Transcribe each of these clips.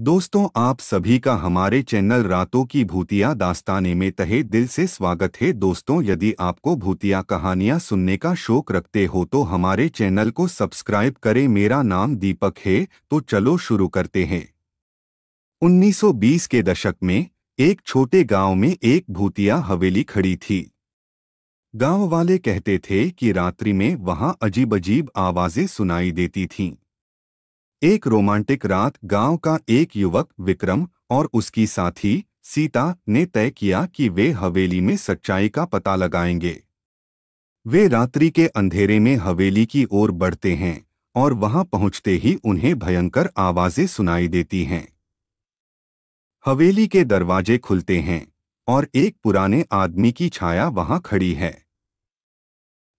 दोस्तों आप सभी का हमारे चैनल रातों की भूतिया दास्ताने में तहे दिल से स्वागत है दोस्तों यदि आपको भूतिया कहानियां सुनने का शौक रखते हो तो हमारे चैनल को सब्सक्राइब करें मेरा नाम दीपक है तो चलो शुरू करते हैं 1920 के दशक में एक छोटे गांव में एक भूतिया हवेली खड़ी थी गांव वाले कहते थे कि रात्रि में वहां अजीब अजीब आवाजें सुनाई देती थीं एक रोमांटिक रात गांव का एक युवक विक्रम और उसकी साथी सीता ने तय किया कि वे हवेली में सच्चाई का पता लगाएंगे वे रात्रि के अंधेरे में हवेली की ओर बढ़ते हैं और वहां पहुंचते ही उन्हें भयंकर आवाजें सुनाई देती हैं हवेली के दरवाजे खुलते हैं और एक पुराने आदमी की छाया वहां खड़ी है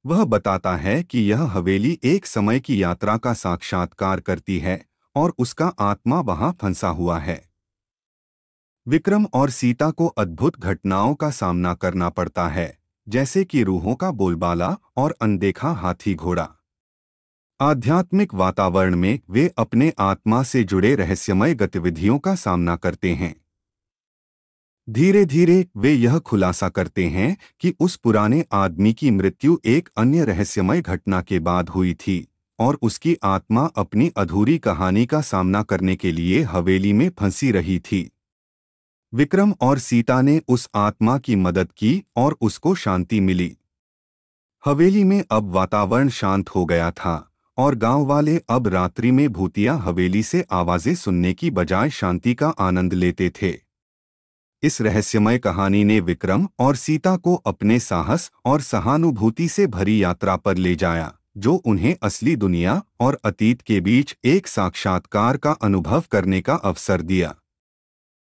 वह बताता है कि यह हवेली एक समय की यात्रा का साक्षात्कार करती है और उसका आत्मा वहां फंसा हुआ है विक्रम और सीता को अद्भुत घटनाओं का सामना करना पड़ता है जैसे कि रूहों का बोलबाला और अनदेखा हाथी घोड़ा आध्यात्मिक वातावरण में वे अपने आत्मा से जुड़े रहस्यमय गतिविधियों का सामना करते हैं धीरे धीरे वे यह खुलासा करते हैं कि उस पुराने आदमी की मृत्यु एक अन्य रहस्यमय घटना के बाद हुई थी और उसकी आत्मा अपनी अधूरी कहानी का सामना करने के लिए हवेली में फंसी रही थी विक्रम और सीता ने उस आत्मा की मदद की और उसको शांति मिली हवेली में अब वातावरण शांत हो गया था और गांव वाले अब रात्रि में भूतिया हवेली से आवाज़ें सुनने की बजाय शांति का आनंद लेते थे इस रहस्यमय कहानी ने विक्रम और सीता को अपने साहस और सहानुभूति से भरी यात्रा पर ले जाया जो उन्हें असली दुनिया और अतीत के बीच एक साक्षात्कार का अनुभव करने का अवसर दिया